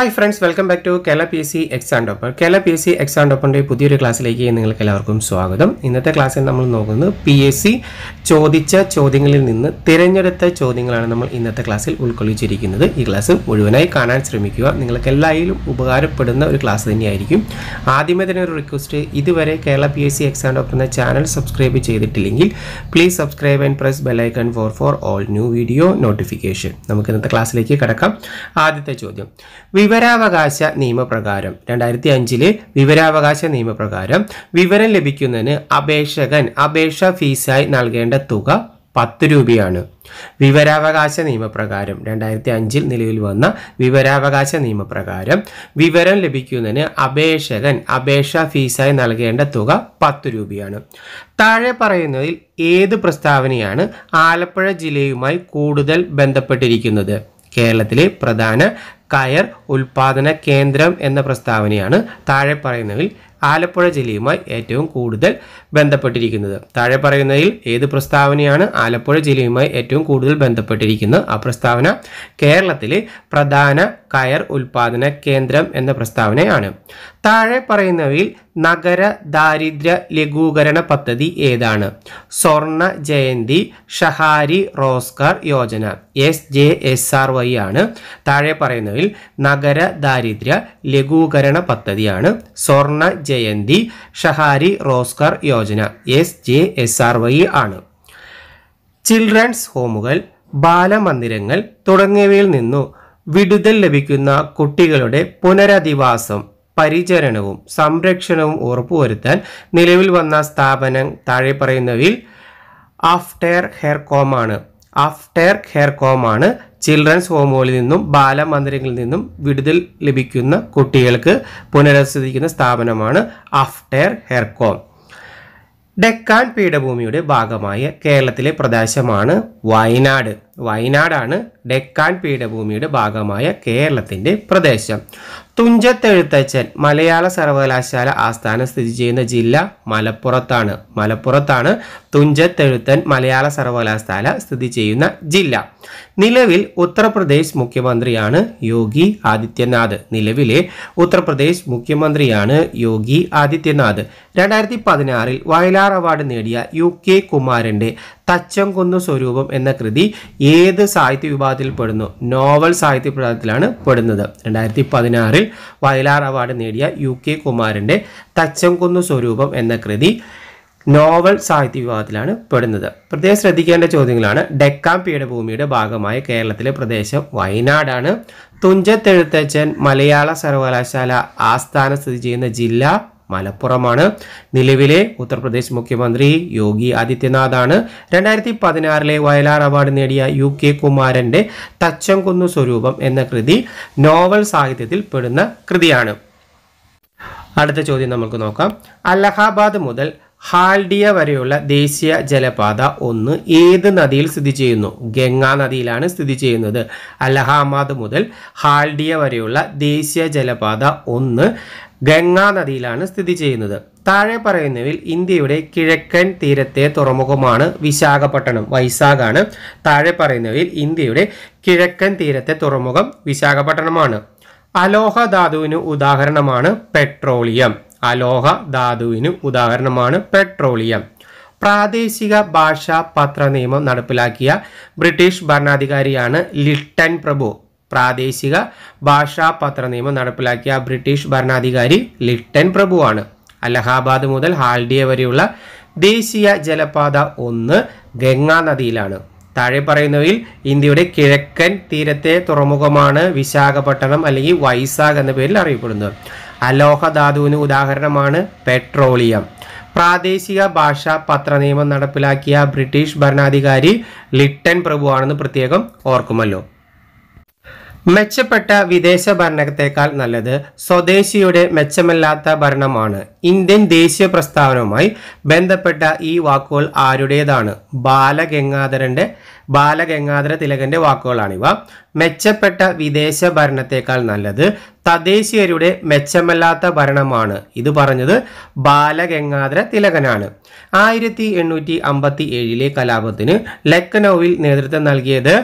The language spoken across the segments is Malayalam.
Hi friends welcome back to Kerala P C exam topper Kerala P C exam ഡോപ്പറിൻ്റെ പുതിയൊരു ക്ലാസ്സിലേക്ക് നിങ്ങൾക്ക് എല്ലാവർക്കും സ്വാഗതം ഇന്നത്തെ ക്ലാസ്സിൽ നമ്മൾ നോക്കുന്നത് പി എസ് സി ചോദിച്ച ചോദ്യങ്ങളിൽ നിന്ന് തിരഞ്ഞെടുത്ത ചോദ്യങ്ങളാണ് നമ്മൾ ഇന്നത്തെ ക്ലാസ്സിൽ ഉൾക്കൊള്ളിച്ചിരിക്കുന്നത് ഈ ക്ലാസ് മുഴുവനായി കാണാൻ ശ്രമിക്കുക നിങ്ങൾക്ക് എല്ലായാലും ഉപകാരപ്പെടുന്ന ഒരു ക്ലാസ് തന്നെയായിരിക്കും ആദ്യമേ തന്നെ ഒരു റിക്വസ്റ്റ് ഇതുവരെ Kerala P S C exam topper എന്ന ചാനൽ സബ്സ്ക്രൈബ് ചെയ്തിട്ടില്ലെങ്കിൽ please subscribe and press bell icon for for all new video notification നമുക്ക് ഇന്നത്തെ ക്ലാസ്സിലേക്ക് കിടക്കാം ആദ്യത്തെ ചോദ്യം വി വിവരാവകാശ നിയമപ്രകാരം രണ്ടായിരത്തി അഞ്ചിലെ വിവരാവകാശ നിയമപ്രകാരം വിവരം ലഭിക്കുന്നതിന് അപേക്ഷകൻ അപേക്ഷ ഫീസായി നൽകേണ്ട തുക പത്ത് രൂപയാണ് വിവരാവകാശ നിയമപ്രകാരം രണ്ടായിരത്തി അഞ്ചിൽ നിലവിൽ വന്ന വിവരാവകാശ നിയമപ്രകാരം വിവരം ലഭിക്കുന്നതിന് അപേക്ഷകൻ അപേക്ഷ ഫീസായി നൽകേണ്ട തുക പത്ത് രൂപയാണ് താഴെ പറയുന്നതിൽ ഏത് പ്രസ്താവനയാണ് ആലപ്പുഴ ജില്ലയുമായി കൂടുതൽ ബന്ധപ്പെട്ടിരിക്കുന്നത് കേരളത്തിലെ പ്രധാന കയർ ഉൽപാദന കേന്ദ്രം എന്ന പ്രസ്താവനയാണ് താഴെ പറയുന്നതിൽ ആലപ്പുഴ ജില്ലയുമായി ഏറ്റവും കൂടുതൽ ബന്ധപ്പെട്ടിരിക്കുന്നത് താഴെ പറയുന്നതിൽ ഏത് പ്രസ്താവനയാണ് ആലപ്പുഴ ജില്ലയുമായി ഏറ്റവും കൂടുതൽ ബന്ധപ്പെട്ടിരിക്കുന്നത് ആ പ്രസ്താവന കേരളത്തിലെ പ്രധാന കയർ ഉൽപാദന കേന്ദ്രം എന്ന പ്രസ്താവനയാണ് താഴെ പറയുന്നവയിൽ നഗര ദാരിദ്ര്യ ലഘൂകരണ പദ്ധതി ഏതാണ് Swarna Jayanti Shahari Rozgar Yojana S J S R Y ആണ് താഴെ പറയുന്നവയിൽ നഗര ദാരിദ്ര്യ ലഘൂകരണ പദ്ധതിയാണ് Swarna Jayanti Shahari Rozgar Yojana Yojana S J S R Y ആണ് ചിൽഡ്രൻസ് ഹോമുകൾ ബാലമന്ദിരങ്ങൾ തുടങ്ങിയവയിൽ നിന്നു വിടുതൽ ലഭിക്കുന്ന കുട്ടികളുടെ പുനരധിവാസം പരിചരണവും സംരക്ഷണവും ഉറപ്പുവരുത്താൻ നിലവിൽ വന്ന സ്ഥാപനം താഴെ പറയുന്നവയിൽ കോമാണ് ആഫ്റ്റെയർ ഹെയർ കോമാണ് ചിൽഡ്രൻസ് ഹോമുകളിൽ നിന്നും ബാലമന്ദിരങ്ങളിൽ നിന്നും വിടുതൽ ലഭിക്കുന്ന കുട്ടികൾക്ക് പുനരവസിക്കുന്ന സ്ഥാപനമാണ് ഹെയർ കോം ഡെക്കാൻ പീഠഭൂമിയുടെ ഭാഗമായ കേരളത്തിലെ പ്രദേശമാണ് വയനാട് വയനാടാണ് ഡെക്കാൻ പീഠഭൂമിയുടെ ഭാഗമായ കേരളത്തിൻ്റെ പ്രദേശം തുഞ്ചത്തെഴുത്തച്ഛൻ മലയാള സർവകലാശാല ആസ്ഥാനം സ്ഥിതി ചെയ്യുന്ന ജില്ല മലപ്പുറത്താണ് മലപ്പുറത്താണ് തുഞ്ചത്തെഴുത്തൻ മലയാള സർവകലാശാല സ്ഥിതി ചെയ്യുന്ന ജില്ല നിലവിൽ ഉത്തർപ്രദേശ് മുഖ്യമന്ത്രിയാണ് യോഗി ആദിത്യനാഥ് നിലവിലെ ഉത്തർപ്രദേശ് മുഖ്യമന്ത്രിയാണ് യോഗി ആദിത്യനാഥ് രണ്ടായിരത്തി പതിനാറിൽ വയലാർ അവാർഡ് നേടിയ യു കെ കുമാരൻ്റെ തച്ചം കൊന്ന സ്വരൂപം എന്ന കൃതി ഏത് സാഹിത്യ വിഭാഗത്തിൽ പെടുന്നു നോവൽ സാഹിത്യ വിഭാഗത്തിലാണ് പെടുന്നത് രണ്ടായിരത്തി പതിനാറിൽ വയലാർ അവാർഡ് നേടിയ യു കെ കുമാരൻ്റെ തച്ചം കൊന്ന സ്വരൂപം എന്ന കൃതി നോവൽ സാഹിത്യ വിഭാഗത്തിലാണ് പെടുന്നത് പ്രത്യേകം ശ്രദ്ധിക്കേണ്ട ചോദ്യങ്ങളാണ് ഡെക്കാൻ പീഠഭൂമിയുടെ ഭാഗമായ കേരളത്തിലെ പ്രദേശം വയനാടാണ് തുഞ്ചത്തെഴുത്തച്ഛൻ മലയാള സർവകലാശാല ആസ്ഥാനം സ്ഥിതി ചെയ്യുന്ന ജില്ല മലപ്പുറമാണ് നിലവിലെ ഉത്തർപ്രദേശ് മുഖ്യമന്ത്രി യോഗി ആദിത്യനാഥാണ് രണ്ടായിരത്തി പതിനാറിലെ വയലാർ അവാർഡ് നേടിയ യു കെ കുമാരൻ്റെ തച്ചംകുന്നു സ്വരൂപം എന്ന കൃതി നോവൽ സാഹിത്യത്തിൽ പെടുന്ന കൃതിയാണ് അടുത്ത ചോദ്യം നമുക്ക് നോക്കാം അലഹാബാദ് മുതൽ ഹാൽഡിയ വരെയുള്ള ദേശീയ ജലപാത ഒന്ന് ഏത് നദിയിൽ സ്ഥിതി ചെയ്യുന്നു ഗംഗാ നദിയിലാണ് സ്ഥിതി ചെയ്യുന്നത് അലഹാബാദ് മുതൽ ഹാൽഡിയ വരെയുള്ള ദേശീയ ജലപാത ഒന്ന് നദിയിലാണ് സ്ഥിതി ചെയ്യുന്നത് താഴെ പറയുന്നവയിൽ ഇന്ത്യയുടെ കിഴക്കൻ തീരത്തെ തുറമുഖമാണ് വിശാഖപട്ടണം വൈസാഖാണ് താഴെ പറയുന്നവയിൽ ഇന്ത്യയുടെ കിഴക്കൻ തീരത്തെ തുറമുഖം വിശാഖപട്ടണമാണ് അലോഹ ധാതുവിന് ഉദാഹരണമാണ് പെട്രോളിയം അലോഹ ധാതുവിന് ഉദാഹരണമാണ് പെട്രോളിയം പ്രാദേശിക ഭാഷാ പത്ര നിയമം നടപ്പിലാക്കിയ ബ്രിട്ടീഷ് ഭരണാധികാരിയാണ് ലിട്ടൻ പ്രഭു പ്രാദേശിക ഭാഷാ പത്ര നിയമം നടപ്പിലാക്കിയ ബ്രിട്ടീഷ് ഭരണാധികാരി ലിട്ടൻ പ്രഭുവാണ് അലഹാബാദ് മുതൽ ഹാൽഡിയ വരെയുള്ള ദേശീയ ജലപാത ഒന്ന് ഗംഗാ നദിയിലാണ് താഴെ പറയുന്നവയിൽ ഇന്ത്യയുടെ കിഴക്കൻ തീരത്തെ തുറമുഖമാണ് വിശാഖപട്ടണം അല്ലെങ്കിൽ വൈസാഗ് എന്ന പേരിൽ അറിയപ്പെടുന്നത് അലോഹ ധാതുവിന് ഉദാഹരണമാണ് പെട്രോളിയം പ്രാദേശിക ഭാഷാ പത്ര നിയമം നടപ്പിലാക്കിയ ബ്രിട്ടീഷ് ഭരണാധികാരി ലിട്ടൻ പ്രഭുവാണെന്ന് പ്രത്യേകം ഓർക്കുമല്ലോ മെച്ചപ്പെട്ട വിദേശ ഭരണത്തേക്കാൾ നല്ലത് സ്വദേശിയുടെ മെച്ചമല്ലാത്ത ഭരണമാണ് ഇന്ത്യൻ ദേശീയ പ്രസ്താവനവുമായി ബന്ധപ്പെട്ട ഈ വാക്കുകൾ ആരുടേതാണ് ബാലഗംഗാധരന്റെ ബാലഗംഗാധര തിലകന്റെ വാക്കുകളാണിവ മെച്ചപ്പെട്ട വിദേശ ഭരണത്തേക്കാൾ നല്ലത് തദ്ദേശീയരുടെ മെച്ചമല്ലാത്ത ഭരണമാണ് ഇത് പറഞ്ഞത് ബാലഗംഗാധര തിലകനാണ് ആയിരത്തി എണ്ണൂറ്റി അമ്പത്തി ഏഴിലെ കലാപത്തിന് ലക്നൌവിൽ നേതൃത്വം നൽകിയത്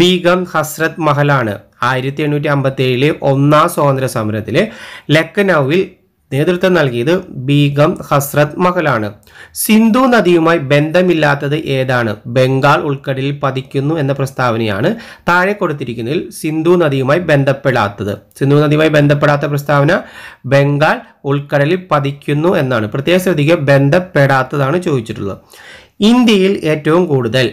ബീഗം ഹസ്രത് മഹലാണ് ആയിരത്തി എണ്ണൂറ്റി അമ്പത്തി ഏഴിലെ ഒന്നാം സ്വാതന്ത്ര്യ സമരത്തിൽ ലക്നൌവിൽ നേതൃത്വം നൽകിയത് ബീഗം ഹസ്രത് മഹലാണ് സിന്ധു നദിയുമായി ബന്ധമില്ലാത്തത് ഏതാണ് ബംഗാൾ ഉൾക്കടലിൽ പതിക്കുന്നു എന്ന പ്രസ്താവനയാണ് താഴെ കൊടുത്തിരിക്കുന്നതിൽ സിന്ധു നദിയുമായി ബന്ധപ്പെടാത്തത് സിന്ധു നദിയുമായി ബന്ധപ്പെടാത്ത പ്രസ്താവന ബംഗാൾ ഉൾക്കടലിൽ പതിക്കുന്നു എന്നാണ് പ്രത്യേക ശ്രദ്ധിക്കുക ബന്ധപ്പെടാത്തതാണ് ചോദിച്ചിട്ടുള്ളത് ഇന്ത്യയിൽ ഏറ്റവും കൂടുതൽ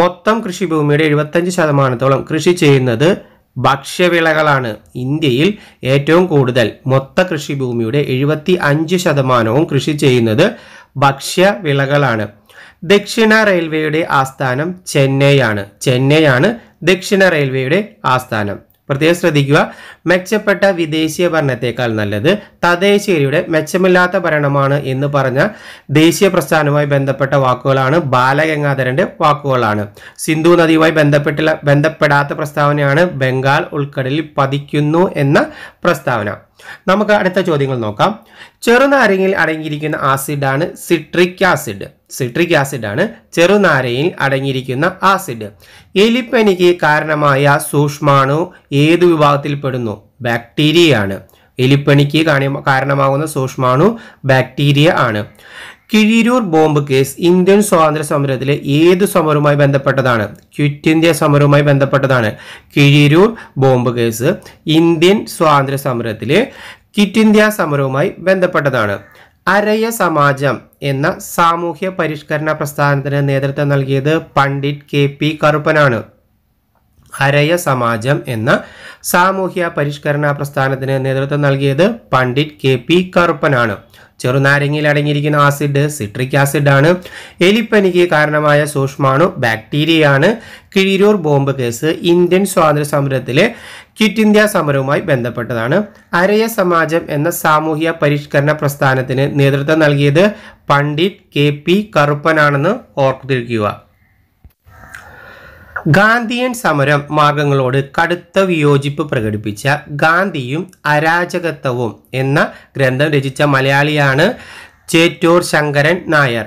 മൊത്തം കൃഷിഭൂമിയുടെ എഴുപത്തഞ്ച് ശതമാനത്തോളം കൃഷി ചെയ്യുന്നത് ഭക്ഷ്യവിളകളാണ് ഇന്ത്യയിൽ ഏറ്റവും കൂടുതൽ മൊത്ത കൃഷിഭൂമിയുടെ എഴുപത്തി അഞ്ച് ശതമാനവും കൃഷി ചെയ്യുന്നത് ഭക്ഷ്യവിളകളാണ് ദക്ഷിണ റെയിൽവേയുടെ ആസ്ഥാനം ചെന്നൈയാണ് ചെന്നൈയാണ് ദക്ഷിണ റെയിൽവേയുടെ ആസ്ഥാനം പ്രത്യേകം ശ്രദ്ധിക്കുക മെച്ചപ്പെട്ട വിദേശീയ ഭരണത്തെക്കാൾ നല്ലത് തദ്ദേശീയരുടെ മെച്ചമില്ലാത്ത ഭരണമാണ് എന്ന് പറഞ്ഞ ദേശീയ പ്രസ്ഥാനവുമായി ബന്ധപ്പെട്ട വാക്കുകളാണ് ബാലഗംഗാധരന്റെ വാക്കുകളാണ് സിന്ധു നദിയുമായി ബന്ധപ്പെട്ടില്ല ബന്ധപ്പെടാത്ത പ്രസ്താവനയാണ് ബംഗാൾ ഉൾക്കടലിൽ പതിക്കുന്നു എന്ന പ്രസ്താവന നമുക്ക് അടുത്ത ചോദ്യങ്ങൾ നോക്കാം ചെറുനാരങ്ങയിൽ അടങ്ങിയിരിക്കുന്ന ആസിഡാണ് സിട്രിക് ആസിഡ് സിട്രിക് ആസിഡാണ് ചെറുനാരയിൽ അടങ്ങിയിരിക്കുന്ന ആസിഡ് എലിപ്പനിക്ക് കാരണമായ സൂക്ഷ്മാണു ഏത് വിഭാഗത്തിൽപ്പെടുന്നു ബാക്ടീരിയയാണ് എലിപ്പനിക്ക് കാരണമാകുന്ന സൂക്ഷ്മാണു ബാക്ടീരിയ ആണ് കിഴിരൂർ ബോംബ് കേസ് ഇന്ത്യൻ സ്വാതന്ത്ര്യ സമരത്തിലെ ഏത് സമരവുമായി ബന്ധപ്പെട്ടതാണ് ക്വിറ്റ് ഇന്ത്യ സമരവുമായി ബന്ധപ്പെട്ടതാണ് കിഴിരൂർ ബോംബ് കേസ് ഇന്ത്യൻ സ്വാതന്ത്ര്യ സമരത്തിലെ ക്വിറ്റ് ഇന്ത്യ സമരവുമായി ബന്ധപ്പെട്ടതാണ് അരയ സമാജം എന്ന സാമൂഹ്യ പരിഷ്കരണ പ്രസ്ഥാനത്തിന് നേതൃത്വം നൽകിയത് പണ്ഡിറ്റ് കെ പി കറുപ്പനാണ് ഹരയ സമാജം എന്ന സാമൂഹ്യ പരിഷ്കരണ പ്രസ്ഥാനത്തിന് നേതൃത്വം നൽകിയത് പണ്ഡിറ്റ് കെ പി കറുപ്പനാണ് ചെറുനാരങ്ങയിൽ അടങ്ങിയിരിക്കുന്ന ആസിഡ് സിട്രിക് ആസിഡ് ആണ് എലിപ്പനിക്ക് കാരണമായ സൂക്ഷ്മാണു ബാക്ടീരിയയാണ് കിഴിരൂർ ബോംബ് കേസ് ഇന്ത്യൻ സ്വാതന്ത്ര്യ സമരത്തിലെ ക്വിറ്റ് ഇന്ത്യ സമരവുമായി ബന്ധപ്പെട്ടതാണ് അരയ സമാജം എന്ന സാമൂഹ്യ പരിഷ്കരണ പ്രസ്ഥാനത്തിന് നേതൃത്വം നൽകിയത് പണ്ഡിറ്റ് കെ പി കറുപ്പനാണെന്ന് ഓർത്തിരിക്കുക ഗാന്ധിയൻ സമരം മാർഗങ്ങളോട് കടുത്ത വിയോജിപ്പ് പ്രകടിപ്പിച്ച ഗാന്ധിയും അരാജകത്വവും എന്ന ഗ്രന്ഥം രചിച്ച മലയാളിയാണ് ചേറ്റൂർ ശങ്കരൻ നായർ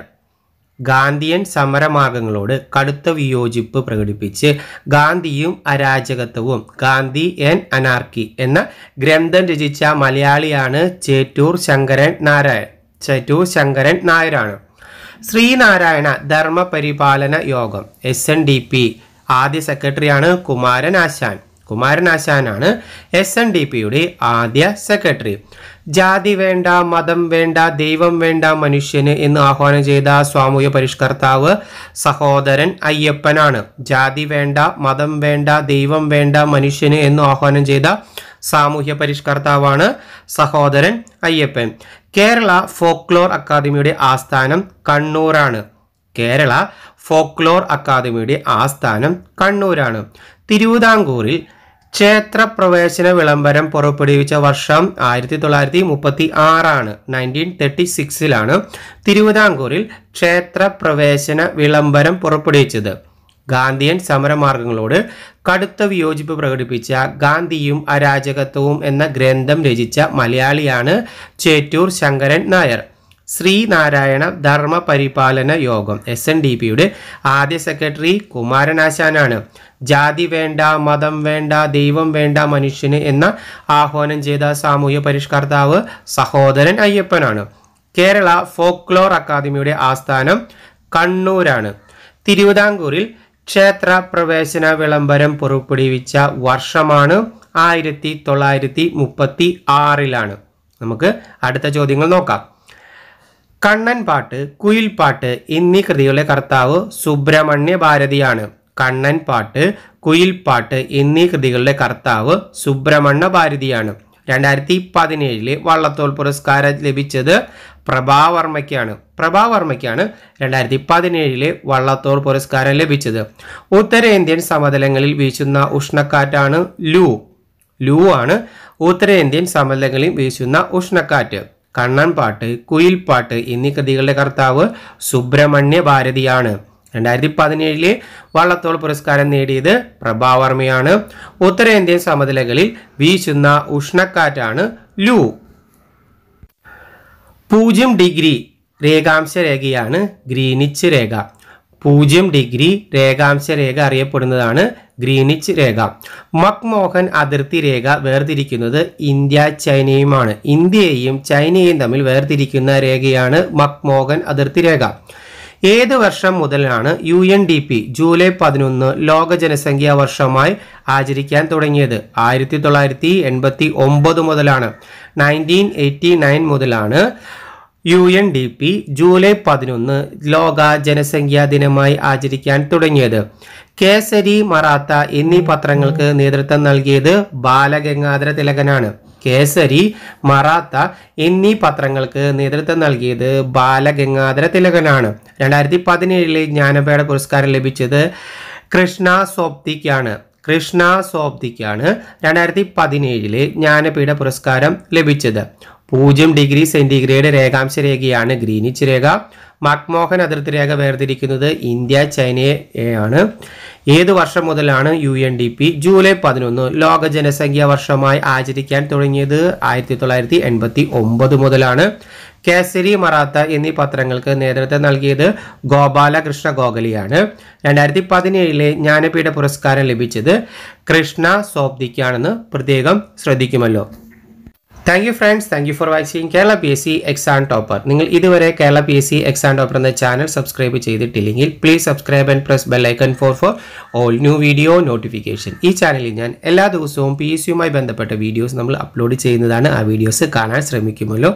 ഗാന്ധിയൻ സമരമാർഗങ്ങളോട് കടുത്ത വിയോജിപ്പ് പ്രകടിപ്പിച്ച് ഗാന്ധിയും അരാജകത്വവും ഗാന്ധി എൻ അനാർക്കി എന്ന ഗ്രന്ഥം രചിച്ച മലയാളിയാണ് ചേറ്റൂർ ശങ്കരൻ നാരായൺ ചേറ്റൂർ ശങ്കരൻ നായരാണ് ശ്രീനാരായണ ധർമ്മപരിപാലന യോഗം എസ് എൻ ഡി പി ആദ്യ സെക്രട്ടറിയാണ് കുമാരൻ ആശാൻ കുമാരൻ ആശാനാണ് എസ് എൻ ഡി പിയുടെ ആദ്യ സെക്രട്ടറി ജാതി വേണ്ട മതം വേണ്ട ദൈവം വേണ്ട മനുഷ്യന് എന്ന് ആഹ്വാനം ചെയ്ത സാമൂഹ്യ പരിഷ്കർത്താവ് സഹോദരൻ അയ്യപ്പനാണ് ജാതി വേണ്ട മതം വേണ്ട ദൈവം വേണ്ട മനുഷ്യന് എന്ന് ആഹ്വാനം ചെയ്ത സാമൂഹ്യ പരിഷ്കർത്താവാണ് സഹോദരൻ അയ്യപ്പൻ കേരള ഫോക്ലോർ അക്കാദമിയുടെ ആസ്ഥാനം കണ്ണൂരാണ് കേരള ഫോക്ലോർ അക്കാദമിയുടെ ആസ്ഥാനം കണ്ണൂരാണ് തിരുവിതാംകൂറിൽ ക്ഷേത്രപ്രവേശന വിളംബരം പുറപ്പെടുവിച്ച വർഷം ആയിരത്തി തൊള്ളായിരത്തി മുപ്പത്തി ആറാണ് നയൻറ്റീൻ തേർട്ടി സിക്സിലാണ് തിരുവിതാംകൂറിൽ ക്ഷേത്രപ്രവേശന വിളംബരം പുറപ്പെടുവിച്ചത് ഗാന്ധിയൻ സമരമാർഗങ്ങളോട് കടുത്ത വിയോജിപ്പ് പ്രകടിപ്പിച്ച ഗാന്ധിയും അരാജകത്വവും എന്ന ഗ്രന്ഥം രചിച്ച മലയാളിയാണ് ചേറ്റൂർ ശങ്കരൻ നായർ ശ്രീനാരായണ ധർമ്മ പരിപാലന യോഗം എസ് എൻ ഡി പിയുടെ ആദ്യ സെക്രട്ടറി കുമാരനാശാനാണ് ജാതി വേണ്ട മതം വേണ്ട ദൈവം വേണ്ട മനുഷ്യന് എന്ന ആഹ്വാനം ചെയ്ത സാമൂഹ്യ പരിഷ്കർത്താവ് സഹോദരൻ അയ്യപ്പനാണ് കേരള ഫോക്ലോർ അക്കാദമിയുടെ ആസ്ഥാനം കണ്ണൂരാണ് തിരുവിതാംകൂറിൽ ക്ഷേത്ര പ്രവേശന വിളംബരം പുറപ്പെടുവിച്ച വർഷമാണ് ആയിരത്തി തൊള്ളായിരത്തി മുപ്പത്തി ആറിലാണ് നമുക്ക് അടുത്ത ചോദ്യങ്ങൾ നോക്കാം കണ്ണൻ പാട്ട് പാട്ട് എന്നീ കൃതികളെ കർത്താവ് സുബ്രഹ്മണ്യ ഭാരതിയാണ് കണ്ണൻ പാട്ട് പാട്ട് എന്നീ കൃതികളുടെ കർത്താവ് സുബ്രഹ്മണ്യ ഭാരതിയാണ് രണ്ടായിരത്തി പതിനേഴിലെ വള്ളത്തോൾ പുരസ്കാരം ലഭിച്ചത് പ്രഭാവർമ്മയ്ക്കാണ് പ്രഭാവർമ്മയ്ക്കാണ് രണ്ടായിരത്തി പതിനേഴിലെ വള്ളത്തോൾ പുരസ്കാരം ലഭിച്ചത് ഉത്തരേന്ത്യൻ സമതലങ്ങളിൽ വീശുന്ന ഉഷ്ണക്കാറ്റാണ് ലൂ ലൂ ആണ് ഉത്തരേന്ത്യൻ സമതലങ്ങളിൽ വീശുന്ന ഉഷ്ണക്കാറ്റ് കണ്ണൻപാട്ട് കുയിൽപാട്ട് എന്നീ കൃതികളുടെ കർത്താവ് സുബ്രഹ്മണ്യ ഭാരതിയാണ് രണ്ടായിരത്തി പതിനേഴിലെ വള്ളത്തോൾ പുരസ്കാരം നേടിയത് പ്രഭാവർമ്മയാണ് ഉത്തരേന്ത്യൻ സമതലകളിൽ വീശുന്ന ഉഷ്ണക്കാറ്റാണ് ലൂ പൂജ്യം ഡിഗ്രി രേഖാംശ രേഖയാണ് ഗ്രീനിച്ച് രേഖ പൂജ്യം ഡിഗ്രി രേഖാംശ രേഖ അറിയപ്പെടുന്നതാണ് ഗ്രീനിച്ച് രേഖ മക്മോഹൻ അതിർത്തി രേഖ വേർതിരിക്കുന്നത് ഇന്ത്യ ചൈനയുമാണ് ഇന്ത്യയെയും ചൈനയും തമ്മിൽ വേർതിരിക്കുന്ന രേഖയാണ് മക്മോഹൻ അതിർത്തി രേഖ ഏത് വർഷം മുതലാണ് U N D P July പതിനൊന്ന് ലോക ജനസംഖ്യാ വർഷമായി ആചരിക്കാൻ തുടങ്ങിയത് ആയിരത്തി തൊള്ളായിരത്തി എൺപത്തി ഒമ്പത് മുതലാണ് നയൻറ്റീൻ എയ്റ്റി നയൻ മുതലാണ് U N D P July പതിനൊന്ന് ലോക ജനസംഖ്യാ ദിനമായി ആചരിക്കാൻ തുടങ്ങിയത് കേസരി മറാത്ത എന്നീ പത്രങ്ങൾക്ക് നേതൃത്വം നൽകിയത് ബാലഗംഗാധര തിലകനാണ് കേസരി മറാത്ത എന്നീ പത്രങ്ങൾക്ക് നേതൃത്വം നൽകിയത് ബാലഗംഗാധര തിലകനാണ് രണ്ടായിരത്തി പതിനേഴിലെ ജ്ഞാനപേട പുരസ്കാരം ലഭിച്ചത് കൃഷ്ണ സോപ്തിക്കാണ് കൃഷ്ണ സോപ്തിക്കാണ് രണ്ടായിരത്തി പതിനേഴിലെ ജ്ഞാനപീഠ പുരസ്കാരം ലഭിച്ചത് പൂജ്യം ഡിഗ്രി സെന്റിഗ്രേഡ് രേഖാംശ രേഖയാണ് ഗ്രീനിച്ച് രേഖ മക്മോഹൻ അതിർത്തി രേഖ വേർതിരിക്കുന്നത് ഇന്ത്യ ചൈനയെ ആണ് ഏത് വർഷം മുതലാണ് U N D P July പതിനൊന്ന് ലോക ജനസംഖ്യാ വർഷമായി ആചരിക്കാൻ തുടങ്ങിയത് ആയിരത്തി തൊള്ളായിരത്തി എൺപത്തി ഒമ്പത് മുതലാണ് കേസരി മറാത്ത എന്നീ പത്രങ്ങൾക്ക് നേതൃത്വം നൽകിയത് ഗോപാലകൃഷ്ണ ഗോഖലിയാണ് രണ്ടായിരത്തി പതിനേഴിലെ ജ്ഞാനപീഠ പുരസ്കാരം ലഭിച്ചത് കൃഷ്ണ സോബ്ദിക്കാണെന്ന് പ്രത്യേകം ശ്രദ്ധിക്കുമല്ലോ thank you friends thank you for watching Kerala P S C exam topper നിങ്ങൾ ഇതുവരെ Kerala P S C exam topper എന്ന ചാനൽ സബ്സ്ക്രൈബ് ചെയ്തിട്ടില്ലെങ്കിൽ please subscribe and press bell icon for for all new video notification ഈ ചാനലിൽ ഞാൻ എല്ലാ ദിവസവും പി എസ് സിയുമായി ബന്ധപ്പെട്ട വീഡിയോസ് നമ്മൾ അപ്ലോഡ് ചെയ്യുന്നതാണ് ആ വീഡിയോസ് കാണാൻ ശ്രമിക്കുമല്ലോ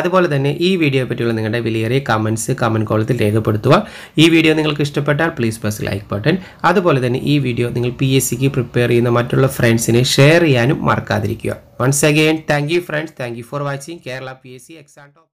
അതുപോലെ തന്നെ ഈ വീഡിയോയെ പറ്റിയുള്ള നിങ്ങളുടെ വിലയേറിയ കമൻസ് കമൻറ്റ് കോളത്തിൽ രേഖപ്പെടുത്തുക ഈ വീഡിയോ നിങ്ങൾക്ക് ഇഷ്ടപ്പെട്ടാൽ പ്ലീസ് പ്രസ് ലൈക്ക് ബട്ടൺ അതുപോലെ തന്നെ ഈ വീഡിയോ നിങ്ങൾ പി എസ് സിക്ക് പ്രിപ്പയർ ചെയ്യുന്ന മറ്റുള്ള ഫ്രണ്ട്സിനെ ഷെയർ ചെയ്യാനും മറക്കാതിരിക്കുക Once again, thank you friends. Thank you for watching Kerala PSC Exanto.